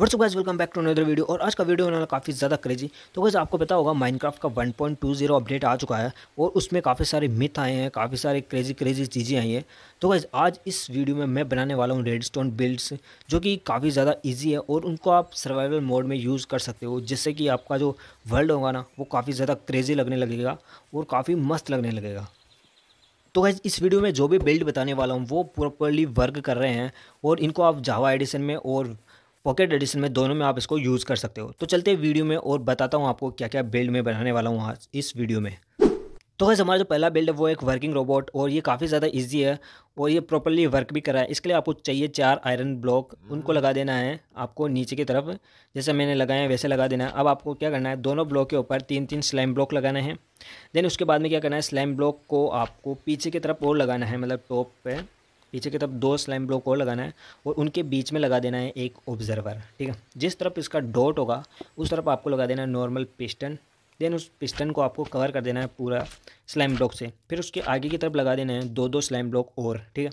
वर्ष guys welcome back to another video और आज का वीडियो होने वाला काफ़ी ज़्यादा क्रेजी तो वैसे आपको पता होगा माइनक्राफ्ट का 1.20 अपडेट आ चुका है और उसमें काफ़ी सारे मिथ आए हैं काफ़ी सारे क्रेजी क्रेजी चीज़ें आई हैं तो वैसे आज इस वीडियो में मैं बनाने वाला हूँ रेड स्टोन बिल्ड्स जो कि काफ़ी ज़्यादा ईजी है और उनको आप सर्वाइवल मोड में यूज़ कर सकते हो जिससे कि आपका जो वर्ल्ड होगा ना वो काफ़ी ज़्यादा क्रेजी लगने लगेगा और काफ़ी मस्त लगने लगेगा तो गैस इस वीडियो में जो भी बिल्ड बताने वाला हूँ वो प्रॉपरली वर्क कर रहे हैं और इनको आप जावा एडिशन में और पॉकेट एडिशन में दोनों में आप इसको यूज़ कर सकते हो तो चलते हैं वीडियो में और बताता हूँ आपको क्या क्या बिल्ड में बनाने वाला हूँ आज इस वीडियो में तो गैस हमारा जो पहला बिल्ड है वो एक वर्किंग रोबोट और ये काफ़ी ज़्यादा इजी है और ये प्रॉपरली वर्क भी कर रहा है इसके लिए आपको चाहिए चार आयरन ब्लॉक उनको लगा देना है आपको नीचे की तरफ जैसे मैंने लगाए हैं वैसे लगा देना है अब आपको क्या करना है दोनों ब्लॉक के ऊपर तीन तीन स्लैम ब्लॉक लगाना है देन उसके बाद में क्या करना है स्लैम ब्लॉक को आपको पीछे की तरफ और लगाना है मतलब टॉप पर पीछे की तरफ दो स्लैम ब्लॉक और लगाना है और उनके बीच में लगा देना है एक ऑब्जर्वर ठीक है जिस तरफ इसका डॉट होगा उस तरफ आपको लगा देना है नॉर्मल पिस्टन देन उस पिस्टन को आपको कवर कर देना है पूरा स्लाइम ब्लॉक से फिर उसके आगे की तरफ लगा देना है दो दो स्लाइम ब्लॉक और ठीक है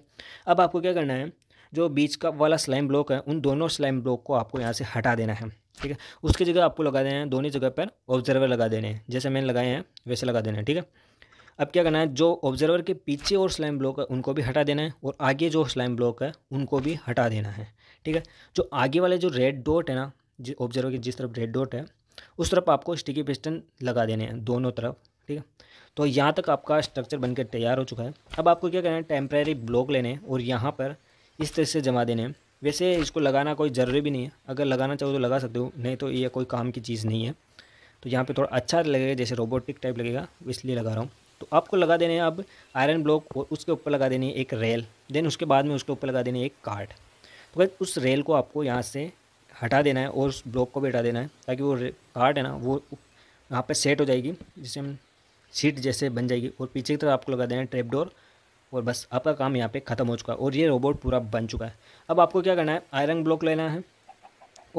अब आपको क्या करना है जो बीच का वाला स्लाइम ब्लॉक है उन दोनों स्लाइम ब्लॉक को आपको यहाँ से हटा देना है ठीक है उसकी जगह आपको लगा देना है दोनों जगह पर ऑब्जर्वर लगा देने हैं जैसे मैंने लगाए हैं वैसे लगा देना है ठीक है अब क्या करना है जो ऑब्जर्वर के पीछे और स्लाइम ब्लॉक है उनको भी हटा देना है और आगे जो स्लाइम ब्लॉक है उनको भी हटा देना है ठीक है जो आगे वाले जो रेड डॉट है ना ऑब्जर्वर के जिस तरफ रेड डॉट है उस तरफ आपको स्टिकी पिस्टन लगा देने हैं दोनों तरफ ठीक है तो यहाँ तक आपका स्ट्रक्चर बनकर तैयार हो चुका है अब आपको क्या करना है टेम्प्रेरी ब्लॉक लेने और यहाँ पर इस तरह से जमा देने हैं वैसे इसको लगाना कोई ज़रूरी भी नहीं है अगर लगाना चाहो तो लगा सकते हो नहीं तो ये कोई काम की चीज़ नहीं है तो यहाँ पे थोड़ा अच्छा लगेगा जैसे रोबोटिक टाइप लगेगा इसलिए लगा रहा हूँ तो आपको लगा देने अब आयरन ब्लॉक और उसके ऊपर लगा देनी है एक रेल देन उसके बाद में उसके ऊपर लगा देनी है एक कार्ड तो उस रेल को आपको यहाँ से हटा देना है और उस ब्लॉक को भी हटा देना है ताकि वो कार्ड है ना वो यहाँ पर सेट हो जाएगी जिससे हम सीट जैसे बन जाएगी और पीछे की तरफ आपको लगा देना है ट्रेप डोर और बस आपका काम यहाँ पे ख़त्म हो चुका है और ये रोबोट पूरा बन चुका है अब आपको क्या करना है आयरन ब्लॉक लेना है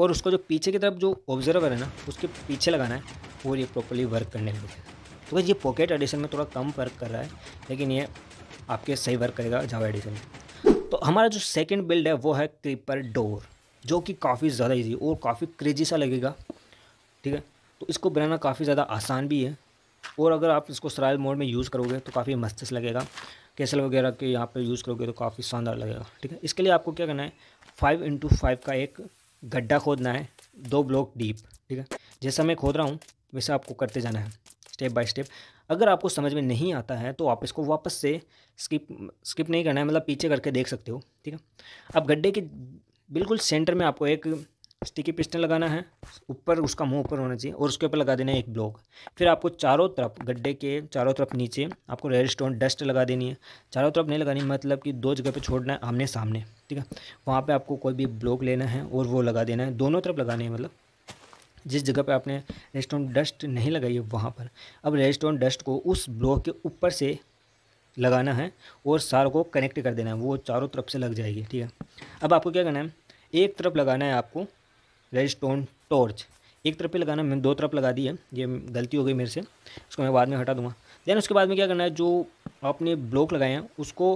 और उसको जो पीछे की तरफ जो ऑब्जर्वर है ना उसके पीछे लगाना है और ये प्रॉपरली वर्क करने लगेगा तो ये पॉकेट एडिशन में थोड़ा कम वर्क कर रहा है लेकिन ये आपके सही वर्क करेगा जावा एडिशन तो हमारा जो सेकेंड बिल्ड है वो है क्रीपर डोर जो कि काफ़ी ज़्यादा ईजी और काफ़ी क्रेजी सा लगेगा ठीक है तो इसको बनाना काफ़ी ज़्यादा आसान भी है और अगर आप इसको सराइल मोड में यूज़ करोगे तो काफ़ी मस्त लगेगा केसल वगैरह के यहाँ पर यूज़ करोगे तो काफ़ी शानदार लगेगा ठीक है इसके लिए आपको क्या करना है फाइव इंटू फाइव का एक गड्ढा खोदना है दो ब्लॉक डीप ठीक है जैसा मैं खोद रहा हूँ वैसे आपको करते जाना है स्टेप बाय स्टेप अगर आपको समझ में नहीं आता है तो आप इसको वापस से स्किप स्किप नहीं करना है मतलब पीछे करके देख सकते हो ठीक है अब गड्ढे के बिल्कुल सेंटर में आपको एक स्टिकी पिस्टन लगाना है ऊपर उसका मुंह ऊपर होना चाहिए और उसके ऊपर लगा देना है एक ब्लॉक फिर आपको चारों तरफ गड्ढे के चारों तरफ नीचे आपको रेड स्टोन डस्ट लगा देनी है चारों तरफ नहीं लगानी मतलब कि दो जगह पे छोड़ना है आमने सामने ठीक है वहाँ पे आपको कोई भी ब्लॉक लेना है और वो लगा देना है दोनों तरफ लगाने हैं मतलब जिस जगह पर आपने रेस्टोरेंट डस्ट नहीं लगाई है वहाँ पर अब रेस्टोरेंट डस्ट को उस ब्लॉक के ऊपर से लगाना है और सार को कनेक्ट कर देना है वो चारों तरफ से लग जाएगी ठीक है अब आपको क्या करना है एक तरफ लगाना है आपको रेस्टोरेंट टॉर्च एक तरफ पे लगाना मैंने दो तरफ लगा दी है ये गलती हो गई मेरे से उसको मैं बाद में हटा दूंगा देन उसके बाद में क्या करना है जो आपने ब्लॉक लगाए हैं उसको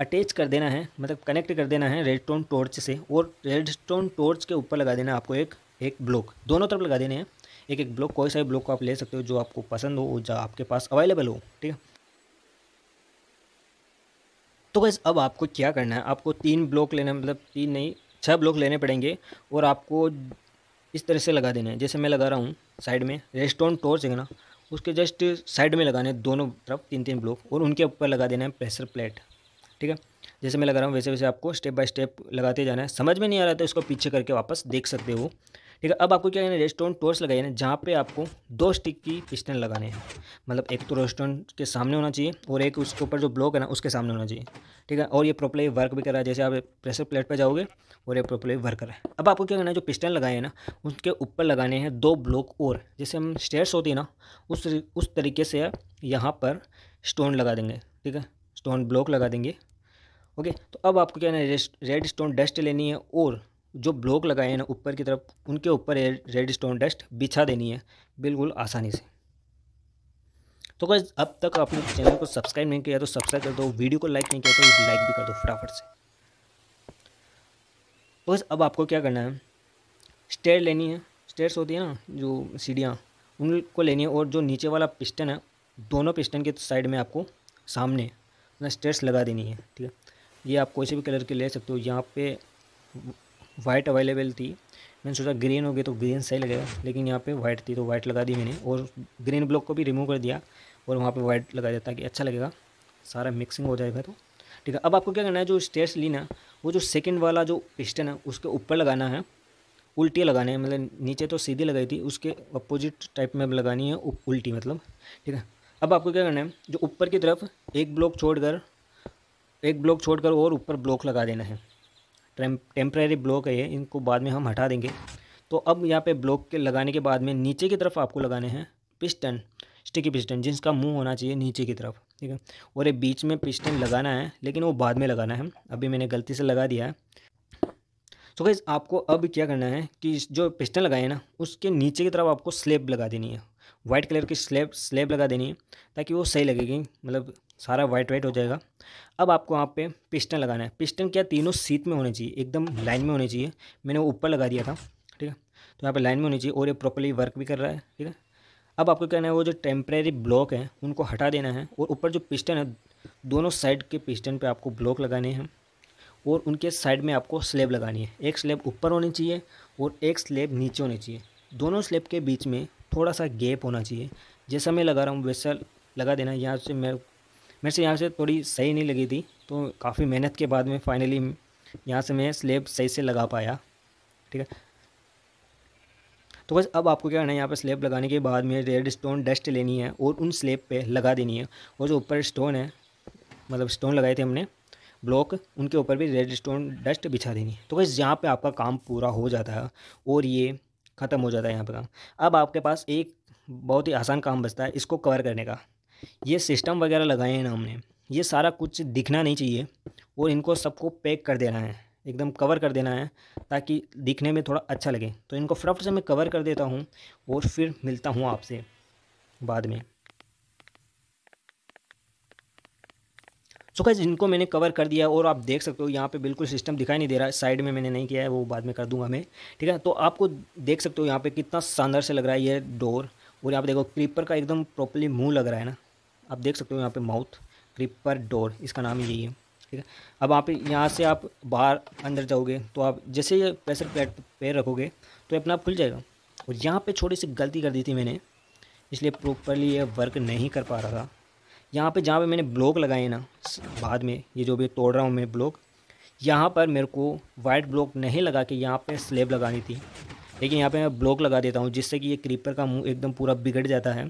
अटैच कर देना है मतलब कनेक्ट कर देना है रेड टोन टॉर्च से और रेड टोन टॉर्च के ऊपर लगा देना है आपको एक एक ब्लॉक दोनों तरफ लगा देने हैं एक एक ब्लॉक कोई सा भी ब्लॉक आप ले सकते हो जो आपको पसंद हो जो आपके पास अवेलेबल हो ठीक है तो बस अब आपको क्या करना है आपको तीन ब्लॉक लेना मतलब तीन नहीं छः ब्लॉक लेने पड़ेंगे और आपको इस तरह से लगा देना है जैसे मैं लगा रहा हूँ साइड में रेस्टोरेंट टॉर्च है ना उसके जस्ट साइड में लगाने दोनों तरफ तीन तीन ब्लॉक और उनके ऊपर लगा देना है प्रेशर प्लेट ठीक है जैसे मैं लगा रहा हूँ वैसे वैसे आपको स्टेप बाय स्टेप लगाते जाना है समझ में नहीं आ रहा था उसको तो पीछे करके वापस देख सकते हो ठीक है अब आपको क्या है रेस्टोरेंट टोर्स लगाए जहाँ पे आपको दो स्टिक की पिस्टन लगाने हैं मतलब एक तो रेस्टोरेंट के सामने होना चाहिए और एक उसके ऊपर जो ब्लॉक है ना उसके सामने होना चाहिए ठीक है और ये प्रॉपरली वर्क भी कर रहा है जैसे आप प्रेशर प्लेट पर जाओगे और ये प्रॉपरली वर्क कर रहा है अब आपको क्या करना है जो पिस्टन लगाए हैं ना उसके ऊपर लगाने हैं दो ब्लॉक और जैसे हम स्टेयर्स होती है ना उस उस तरीके से यहाँ पर स्टोन लगा देंगे ठीक है स्टोन ब्लॉक लगा देंगे ओके तो अब आपको क्या है रेड स्टोन डस्ट लेनी है और जो ब्लॉक लगाए हैं ना ऊपर की तरफ उनके ऊपर रेड स्टोन डस्ट बिछा देनी है बिल्कुल आसानी से तो अगर अब तक आपने चैनल को सब्सक्राइब नहीं किया तो सब्सक्राइब कर दो वीडियो को लाइक नहीं किया तो लाइक भी कर दो फटाफट से बस तो अब आपको क्या करना है स्टेयर लेनी है स्टेयर्स होती है ना जो सीढ़ियाँ उनको लेनी है और जो नीचे वाला पिस्टन है दोनों पिस्टन के साइड में आपको सामने स्टेयर्स लगा देनी है ठीक है ये आप कोई से भी कलर के ले सकते हो यहाँ पे वाइट अवेलेबल थी मैंने सोचा ग्रीन हो गया तो ग्रीन सही लगेगा लेकिन यहाँ पे वाइट थी तो वाइट लगा दी मैंने और ग्रीन ब्लॉक को भी रिमूव कर दिया और वहाँ पे वाइट लगा दिया ताकि अच्छा लगेगा सारा मिक्सिंग हो जाएगा तो ठीक है अब आपको क्या करना है जो स्टेयर्स ना वो जो सेकेंड वाला जो पिस्टन है उसके ऊपर लगाना है उल्टी लगाने है मतलब नीचे तो सीधी लगाई थी उसके अपोजिट टाइप में लगानी है उल्टी मतलब ठीक है अब आपको क्या करना है जो ऊपर की तरफ एक ब्लॉक छोड़ एक ब्लॉक छोड़कर और ऊपर ब्लॉक लगा देना है टेम्प्रेरी ब्लॉक है ये इनको बाद में हम हटा देंगे तो अब यहाँ पे ब्लॉक के लगाने के बाद में नीचे की तरफ आपको लगाने हैं पिस्टन स्टिकी पिस्टन जिसका मुंह होना चाहिए नीचे की तरफ ठीक है और ये बीच में पिस्टन लगाना है लेकिन वो बाद में लगाना है अभी मैंने गलती से लगा दिया है तो so आपको अब क्या करना है कि जो पिस्टन लगाए ना उसके नीचे की तरफ आपको स्लेब लगा देनी है वाइट कलर की स्लेब स्लेब लगा देनी है ताकि वो सही लगेगी मतलब सारा वाइट वाइट हो जाएगा अब आपको वहाँ पे पिस्टन लगाना है पिस्टन क्या तीनों सीट में होने चाहिए एकदम लाइन में होने चाहिए मैंने वो ऊपर लगा दिया था ठीक है तो यहाँ पे लाइन में होनी चाहिए और ये प्रॉपरली वर्क भी कर रहा है ठीक है अब आपको कहना है वो जो टेम्प्रेरी ब्लॉक है उनको हटा देना है और ऊपर जो पिस्टन है दोनों साइड के पिस्टन पर आपको ब्लॉक लगाने हैं और उनके साइड में आपको स्लेब लगानी है एक स्लेब ऊपर होनी चाहिए और एक स्लेब नीचे होनी चाहिए दोनों स्लेब के बीच में थोड़ा सा गैप होना चाहिए जैसा मैं लगा रहा हूँ वैसा लगा देना यहाँ से मैं मेरे से यहाँ से थोड़ी सही नहीं लगी थी तो काफ़ी मेहनत के बाद में फाइनली यहाँ से मैं स्लेब सही से लगा पाया ठीक है तो बस अब आपको क्या करना है यहाँ पर स्लेब लगाने के बाद में रेड स्टोन डस्ट लेनी है और उन स्लेब पे लगा देनी है और जो ऊपर स्टोन है मतलब स्टोन लगाए थे हमने ब्लॉक उनके ऊपर भी रेड स्टोन डस्ट बिछा देनी है तो बस यहाँ पे आपका काम पूरा हो जाता है और ये ख़त्म हो जाता है यहाँ पर काम अब आपके पास एक बहुत ही आसान काम बचता है इसको कवर करने का ये सिस्टम वगैरह लगाए हैं ना हमने ये सारा कुछ दिखना नहीं चाहिए और इनको सबको पैक कर देना है एकदम कवर कर देना है ताकि दिखने में थोड़ा अच्छा लगे तो इनको फटाफट से मैं कवर कर देता हूँ और फिर मिलता हूँ आपसे बाद में सो so गाइज इनको मैंने कवर कर दिया और आप देख सकते हो यहाँ पे बिल्कुल सिस्टम दिखाई नहीं दे रहा है साइड में मैंने नहीं किया है वो बाद में कर दूंगा मैं ठीक है तो आपको देख सकते हो यहाँ पे कितना शानदार से लग रहा है ये डोर और यहाँ पे देखो क्रीपर का एकदम प्रॉपरली मुँह लग रहा है ना आप देख सकते हो यहाँ पे माउथ क्रीपर डोर इसका नाम यही है ठीक है अब आप यहाँ से आप बाहर अंदर जाओगे तो आप जैसे ये प्रेशर प्लेट पैर रखोगे तो अपना आप खुल जाएगा और यहाँ पर छोटी सी गलती कर दी थी मैंने इसलिए प्रॉपरली ये वर्क नहीं कर पा रहा था यहाँ पे जहाँ पे मैंने ब्लॉक लगाए ना बाद में ये जो भी तोड़ रहा हूँ मैं ब्लॉक यहाँ पर मेरे को वाइट ब्लॉक नहीं लगा के यहाँ पे स्लेब लगानी थी लेकिन यहाँ पे मैं ब्लॉक लगा देता हूँ जिससे कि ये क्रीपर का मुँह एकदम पूरा बिगड़ जाता है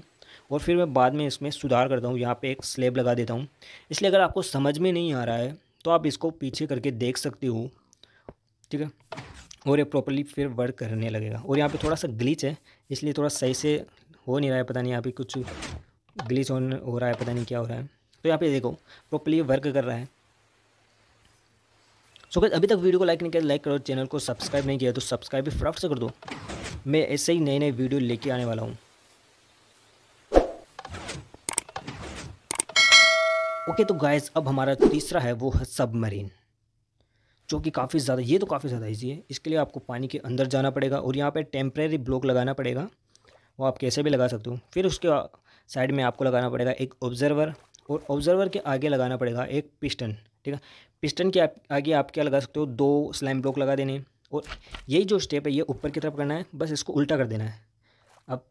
और फिर मैं बाद में इसमें सुधार करता हूँ यहाँ पर एक स्लेब लगा देता हूँ इसलिए अगर आपको समझ में नहीं आ रहा है तो आप इसको पीछे करके देख सकते हो ठीक है और ये प्रॉपरली फिर वर्क करने लगेगा और यहाँ पे थोड़ा सा ग्लीच है इसलिए थोड़ा सही से हो नहीं रहा है पता नहीं यहाँ पे कुछ ग्लीस ऑन हो रहा है पता नहीं क्या हो रहा है तो यहाँ पे देखो प्रॉपरली वर्क कर रहा है सो so, अभी तक वीडियो को लाइक नहीं किया लाइक करो चैनल को सब्सक्राइब नहीं किया तो सब्सक्राइब तो भी फटाफट से कर दो मैं ऐसे ही नए नए वीडियो लेके आने वाला हूँ ओके okay, तो गाइस अब हमारा तीसरा है वो है सबमरीन जो कि काफ़ी ज़्यादा ये तो काफ़ी ज़्यादा ईजी है इसके लिए आपको पानी के अंदर जाना पड़ेगा और यहाँ पे टेम्प्रेरी ब्लॉक लगाना पड़ेगा वो आप कैसे भी लगा सकते हो फिर उसके साइड में आपको लगाना पड़ेगा एक ऑब्जर्वर और ऑब्जर्वर के आगे लगाना पड़ेगा एक पिस्टन ठीक है पिस्टन के आगे आप क्या लगा सकते हो दो स्लैम ब्लॉक लगा देने और यही जो स्टेप है ये ऊपर की तरफ करना है बस इसको उल्टा कर देना है अब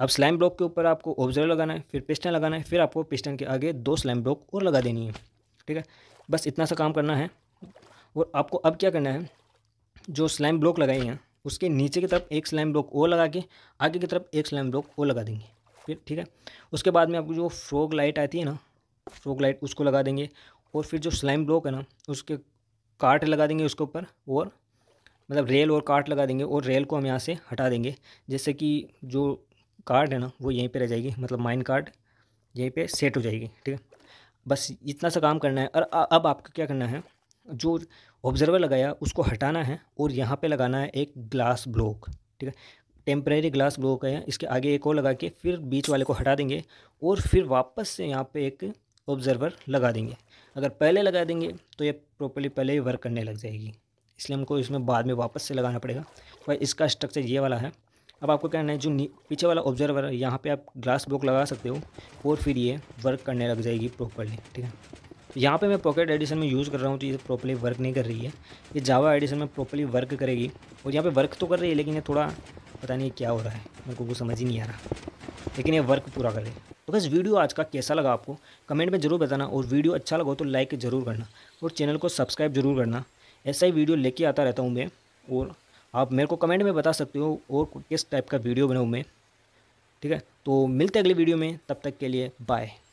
अब स्लैम ब्लॉक के ऊपर आपको ऑब्जर्वर लगाना है फिर पिस्टन लगाना है फिर आपको पिस्टन के आगे दो स्लैम ब्लॉक और लगा देनी है ठीक है बस इतना सा काम करना है और आपको अब क्या करना है जो स्लैम ब्लॉक लगाई हैं उसके नीचे की तरफ एक स्लैम ब्लॉक और लगा के आगे की तरफ एक स्लैम ब्लॉक और लगा देंगे फिर ठीक है उसके बाद में आपको जो फ्रोग लाइट आती है ना फ्रोग लाइट उसको लगा देंगे और फिर जो स्लाइम ब्लॉक है ना उसके कार्ट लगा देंगे उसके ऊपर और मतलब रेल और कार्ट लगा देंगे और रेल को हम यहाँ से हटा देंगे जैसे कि जो कार्ड है ना वो यहीं पे रह जाएगी मतलब माइन कार्ड यहीं पे सेट हो जाएगी ठीक है बस इतना सा काम करना है और अब आपको क्या करना है जो ऑब्जर्वर लगाया उसको हटाना है और यहाँ पे लगाना है एक ग्लास ब्लॉक ठीक है टेम्प्रेरी ग्लास ब्लो का है इसके आगे एक और लगा के फिर बीच वाले को हटा देंगे और फिर वापस से यहाँ पे एक ऑब्जर्वर लगा देंगे अगर पहले लगा देंगे तो ये प्रॉपरली पहले ही वर्क करने लग जाएगी इसलिए हमको इसमें बाद में वापस से लगाना पड़ेगा भाई इसका स्ट्रक्चर ये वाला है अब आपको कहना है जो पीछे वाला ऑब्जर्वर है यहाँ पर आप ग्लास ब्लॉक लगा सकते हो और फिर ये वर्क करने लग जाएगी प्रॉपरली ठीक है यहाँ पे मैं पॉकेट एडिशन में यूज़ कर रहा हूँ तो ये प्रॉपरली वर्क नहीं कर रही है ये जावा एडिशन में प्रॉपरली वर्क करेगी और यहाँ पे वर्क तो कर रही है लेकिन ये थोड़ा पता नहीं क्या हो रहा है मेरे को वो समझ ही नहीं आ रहा लेकिन ये वर्क पूरा करे तो बस वीडियो आज का कैसा लगा आपको कमेंट में ज़रूर बताना और वीडियो अच्छा लगा तो लाइक ज़रूर करना और चैनल को सब्सक्राइब ज़रूर करना ऐसा ही वीडियो लेके आता रहता हूँ मैं और आप मेरे को कमेंट में बता सकते हो और किस टाइप का वीडियो बनाऊँ मैं ठीक है तो मिलते अगले वीडियो में तब तक के लिए बाय